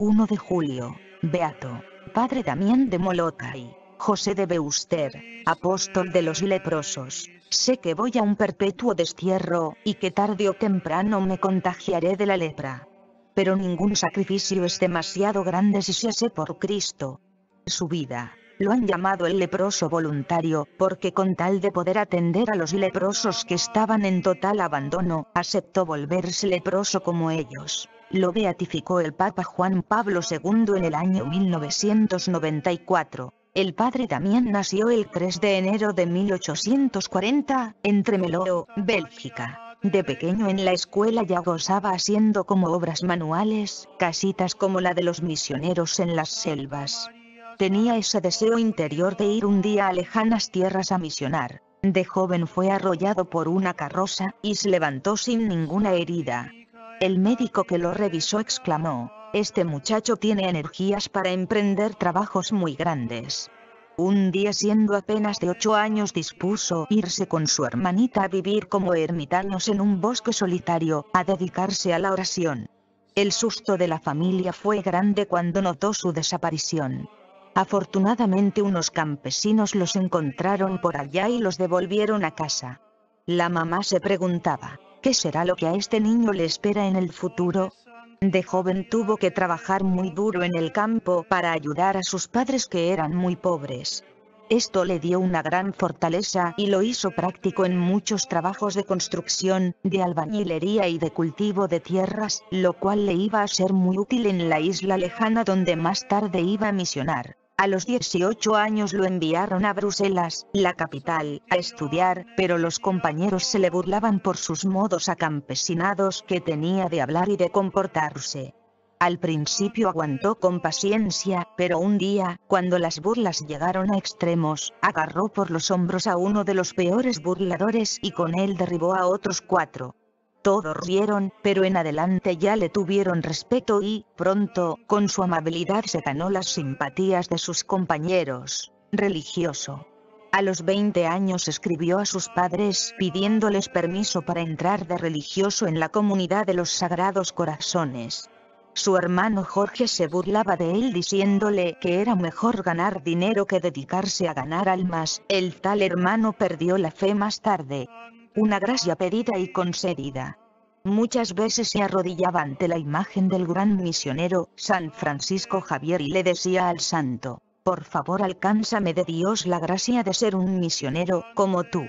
1 de julio, Beato, Padre Damián de y José de Beuster, apóstol de los leprosos. Sé que voy a un perpetuo destierro, y que tarde o temprano me contagiaré de la lepra. Pero ningún sacrificio es demasiado grande si se hace por Cristo. Su vida, lo han llamado el leproso voluntario, porque con tal de poder atender a los leprosos que estaban en total abandono, aceptó volverse leproso como ellos. Lo beatificó el Papa Juan Pablo II en el año 1994. El padre Damián nació el 3 de enero de 1840, en Tremeloo, Bélgica. De pequeño en la escuela ya gozaba haciendo como obras manuales, casitas como la de los misioneros en las selvas. Tenía ese deseo interior de ir un día a lejanas tierras a misionar. De joven fue arrollado por una carroza, y se levantó sin ninguna herida. El médico que lo revisó exclamó, este muchacho tiene energías para emprender trabajos muy grandes. Un día siendo apenas de ocho años dispuso irse con su hermanita a vivir como ermitaños en un bosque solitario, a dedicarse a la oración. El susto de la familia fue grande cuando notó su desaparición. Afortunadamente unos campesinos los encontraron por allá y los devolvieron a casa. La mamá se preguntaba, ¿qué será lo que a este niño le espera en el futuro? De joven tuvo que trabajar muy duro en el campo para ayudar a sus padres que eran muy pobres. Esto le dio una gran fortaleza y lo hizo práctico en muchos trabajos de construcción, de albañilería y de cultivo de tierras, lo cual le iba a ser muy útil en la isla lejana donde más tarde iba a misionar. A los 18 años lo enviaron a Bruselas, la capital, a estudiar, pero los compañeros se le burlaban por sus modos acampesinados que tenía de hablar y de comportarse. Al principio aguantó con paciencia, pero un día, cuando las burlas llegaron a extremos, agarró por los hombros a uno de los peores burladores y con él derribó a otros cuatro. Todos rieron, pero en adelante ya le tuvieron respeto y, pronto, con su amabilidad se ganó las simpatías de sus compañeros. Religioso. A los 20 años escribió a sus padres pidiéndoles permiso para entrar de religioso en la comunidad de los Sagrados Corazones. Su hermano Jorge se burlaba de él diciéndole que era mejor ganar dinero que dedicarse a ganar almas. El tal hermano perdió la fe más tarde una gracia pedida y concedida. Muchas veces se arrodillaba ante la imagen del gran misionero, San Francisco Javier y le decía al santo, por favor alcánzame de Dios la gracia de ser un misionero, como tú.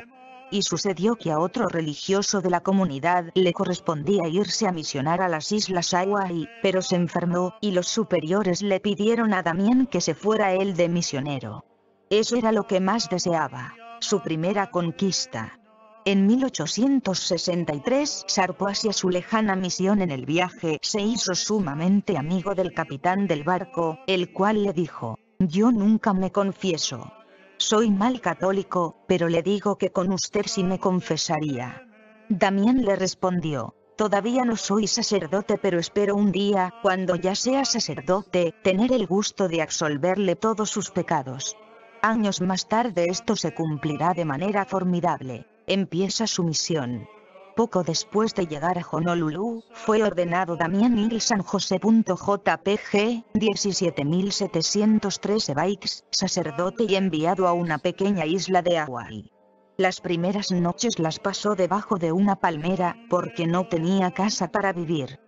Y sucedió que a otro religioso de la comunidad le correspondía irse a misionar a las Islas Hawaii, pero se enfermó, y los superiores le pidieron a Damián que se fuera él de misionero. Eso era lo que más deseaba, su primera conquista. En 1863 zarpó hacia su lejana misión en el viaje, se hizo sumamente amigo del capitán del barco, el cual le dijo, yo nunca me confieso. Soy mal católico, pero le digo que con usted sí me confesaría. Damián le respondió, todavía no soy sacerdote pero espero un día, cuando ya sea sacerdote, tener el gusto de absolverle todos sus pecados. Años más tarde esto se cumplirá de manera formidable empieza su misión. Poco después de llegar a Honolulu, fue ordenado y San Jpg 17713 bytes, sacerdote y enviado a una pequeña isla de Hawái. Las primeras noches las pasó debajo de una palmera, porque no tenía casa para vivir.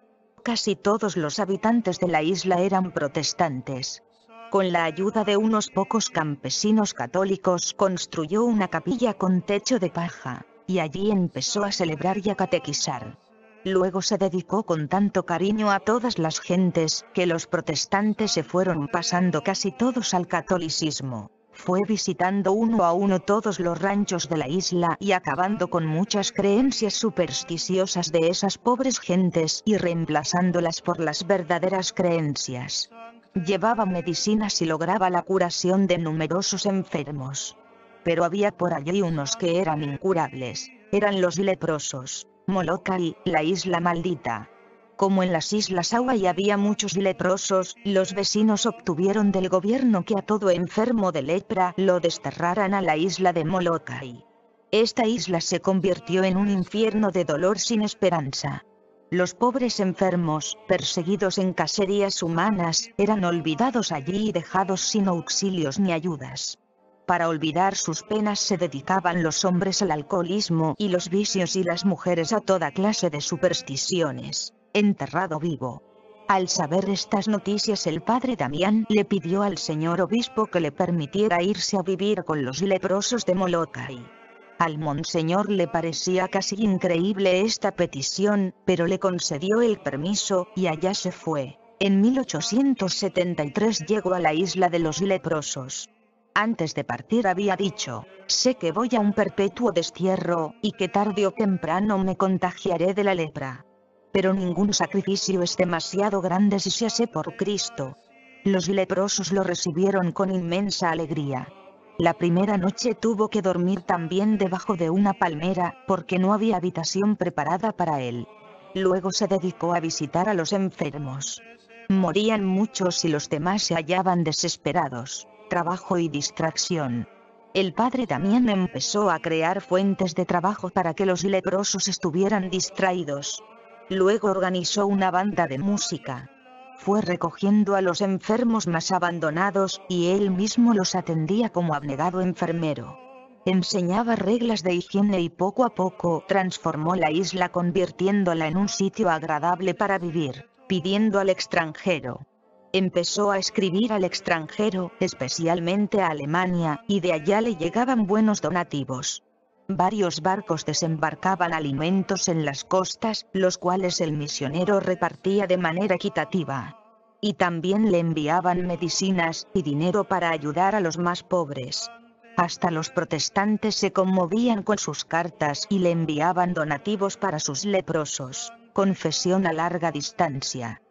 Casi todos los habitantes de la isla eran protestantes con la ayuda de unos pocos campesinos católicos construyó una capilla con techo de paja, y allí empezó a celebrar y a catequizar. Luego se dedicó con tanto cariño a todas las gentes que los protestantes se fueron pasando casi todos al catolicismo. Fue visitando uno a uno todos los ranchos de la isla y acabando con muchas creencias supersticiosas de esas pobres gentes y reemplazándolas por las verdaderas creencias. Llevaba medicinas y lograba la curación de numerosos enfermos. Pero había por allí unos que eran incurables, eran los leprosos, Molokai, la isla maldita. Como en las islas Hawaii había muchos leprosos, los vecinos obtuvieron del gobierno que a todo enfermo de lepra lo desterraran a la isla de Molokai. Esta isla se convirtió en un infierno de dolor sin esperanza. Los pobres enfermos, perseguidos en caserías humanas, eran olvidados allí y dejados sin auxilios ni ayudas. Para olvidar sus penas se dedicaban los hombres al alcoholismo y los vicios y las mujeres a toda clase de supersticiones. Enterrado vivo. Al saber estas noticias el padre Damián le pidió al señor obispo que le permitiera irse a vivir con los leprosos de Molokai. Al monseñor le parecía casi increíble esta petición, pero le concedió el permiso, y allá se fue. En 1873 llegó a la isla de los leprosos. Antes de partir había dicho, sé que voy a un perpetuo destierro, y que tarde o temprano me contagiaré de la lepra. Pero ningún sacrificio es demasiado grande si se hace por Cristo. Los leprosos lo recibieron con inmensa alegría. La primera noche tuvo que dormir también debajo de una palmera, porque no había habitación preparada para él. Luego se dedicó a visitar a los enfermos. Morían muchos y los demás se hallaban desesperados. Trabajo y distracción. El padre también empezó a crear fuentes de trabajo para que los leprosos estuvieran distraídos. Luego organizó una banda de música fue recogiendo a los enfermos más abandonados, y él mismo los atendía como abnegado enfermero. Enseñaba reglas de higiene y poco a poco transformó la isla convirtiéndola en un sitio agradable para vivir, pidiendo al extranjero. Empezó a escribir al extranjero, especialmente a Alemania, y de allá le llegaban buenos donativos varios barcos desembarcaban alimentos en las costas, los cuales el misionero repartía de manera equitativa. Y también le enviaban medicinas y dinero para ayudar a los más pobres. Hasta los protestantes se conmovían con sus cartas y le enviaban donativos para sus leprosos, confesión a larga distancia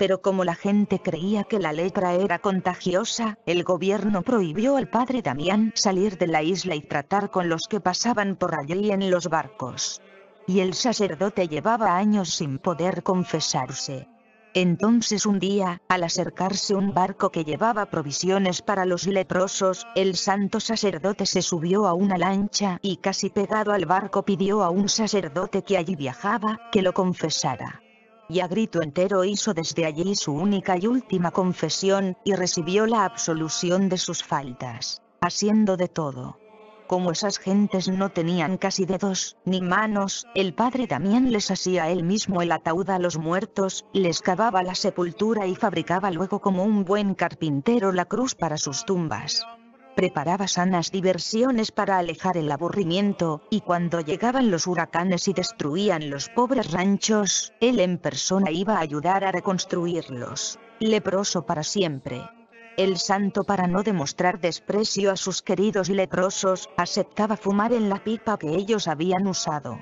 pero como la gente creía que la letra era contagiosa, el gobierno prohibió al padre Damián salir de la isla y tratar con los que pasaban por allí en los barcos. Y el sacerdote llevaba años sin poder confesarse. Entonces un día, al acercarse un barco que llevaba provisiones para los leprosos, el santo sacerdote se subió a una lancha y casi pegado al barco pidió a un sacerdote que allí viajaba, que lo confesara y a grito entero hizo desde allí su única y última confesión, y recibió la absolución de sus faltas, haciendo de todo. Como esas gentes no tenían casi dedos, ni manos, el padre Damián les hacía él mismo el ataúd a los muertos, les cavaba la sepultura y fabricaba luego como un buen carpintero la cruz para sus tumbas preparaba sanas diversiones para alejar el aburrimiento, y cuando llegaban los huracanes y destruían los pobres ranchos, él en persona iba a ayudar a reconstruirlos. Leproso para siempre. El santo para no demostrar desprecio a sus queridos leprosos, aceptaba fumar en la pipa que ellos habían usado.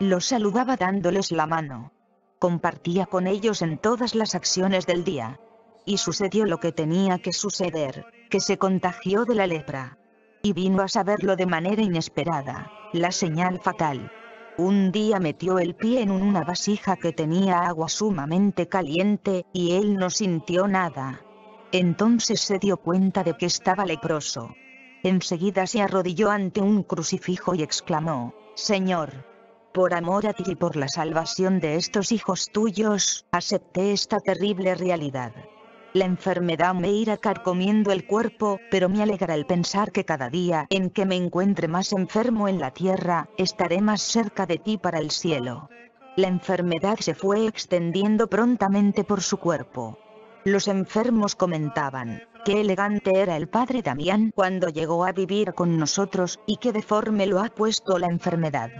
Los saludaba dándoles la mano. Compartía con ellos en todas las acciones del día. Y sucedió lo que tenía que suceder que se contagió de la lepra. Y vino a saberlo de manera inesperada, la señal fatal. Un día metió el pie en una vasija que tenía agua sumamente caliente, y él no sintió nada. Entonces se dio cuenta de que estaba leproso. Enseguida se arrodilló ante un crucifijo y exclamó, Señor, por amor a ti y por la salvación de estos hijos tuyos, acepté esta terrible realidad. La enfermedad me irá carcomiendo el cuerpo, pero me alegra el pensar que cada día en que me encuentre más enfermo en la tierra, estaré más cerca de ti para el cielo. La enfermedad se fue extendiendo prontamente por su cuerpo. Los enfermos comentaban, qué elegante era el padre Damián cuando llegó a vivir con nosotros y qué deforme lo ha puesto la enfermedad.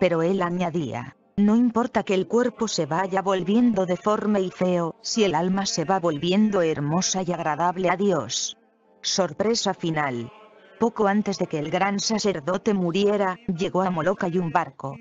Pero él añadía, no importa que el cuerpo se vaya volviendo deforme y feo, si el alma se va volviendo hermosa y agradable a Dios. Sorpresa final. Poco antes de que el gran sacerdote muriera, llegó a y un barco.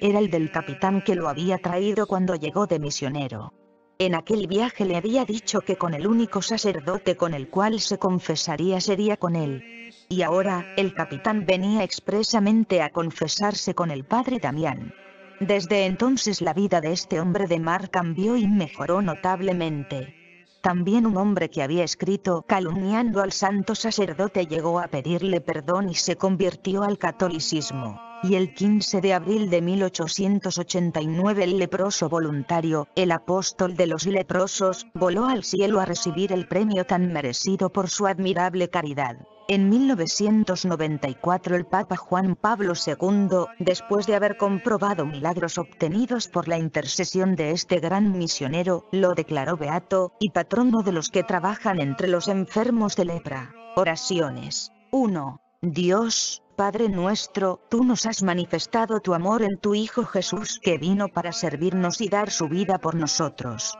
Era el del capitán que lo había traído cuando llegó de misionero. En aquel viaje le había dicho que con el único sacerdote con el cual se confesaría sería con él. Y ahora, el capitán venía expresamente a confesarse con el padre Damián. Desde entonces la vida de este hombre de mar cambió y mejoró notablemente. También un hombre que había escrito calumniando al santo sacerdote llegó a pedirle perdón y se convirtió al catolicismo. Y el 15 de abril de 1889 el leproso voluntario, el apóstol de los leprosos, voló al cielo a recibir el premio tan merecido por su admirable caridad. En 1994 el Papa Juan Pablo II, después de haber comprobado milagros obtenidos por la intercesión de este gran misionero, lo declaró beato y patrono de los que trabajan entre los enfermos de lepra. Oraciones. 1. Dios, Padre nuestro, tú nos has manifestado tu amor en tu Hijo Jesús que vino para servirnos y dar su vida por nosotros.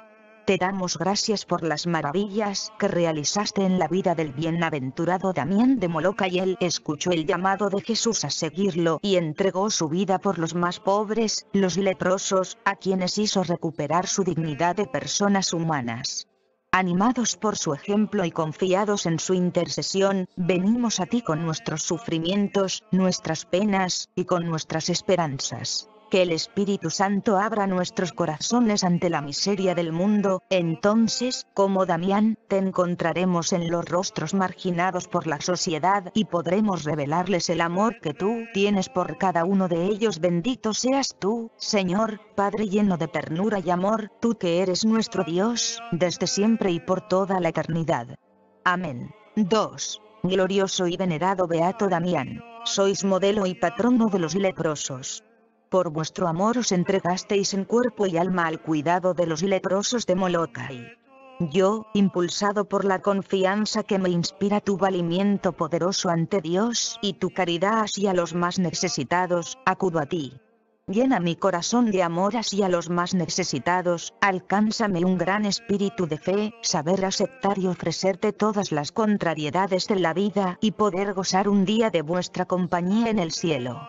Te damos gracias por las maravillas que realizaste en la vida del bienaventurado Damián de Moloca y él escuchó el llamado de Jesús a seguirlo y entregó su vida por los más pobres, los leprosos, a quienes hizo recuperar su dignidad de personas humanas. Animados por su ejemplo y confiados en su intercesión, venimos a ti con nuestros sufrimientos, nuestras penas, y con nuestras esperanzas que el Espíritu Santo abra nuestros corazones ante la miseria del mundo, entonces, como Damián, te encontraremos en los rostros marginados por la sociedad y podremos revelarles el amor que tú tienes por cada uno de ellos. Bendito seas tú, Señor, Padre lleno de ternura y amor, tú que eres nuestro Dios, desde siempre y por toda la eternidad. Amén. 2. Glorioso y venerado Beato Damián, sois modelo y patrono de los leprosos por vuestro amor os entregasteis en cuerpo y alma al cuidado de los leprosos de Molokai. Yo, impulsado por la confianza que me inspira tu valimiento poderoso ante Dios y tu caridad hacia los más necesitados, acudo a ti. Llena mi corazón de amor hacia los más necesitados, alcánzame un gran espíritu de fe, saber aceptar y ofrecerte todas las contrariedades de la vida y poder gozar un día de vuestra compañía en el cielo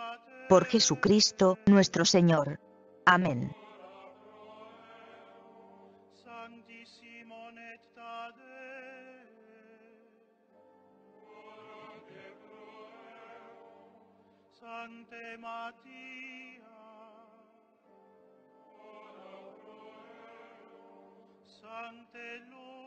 por Jesucristo, nuestro Señor. Amén. Sante Maria, Sante Lord.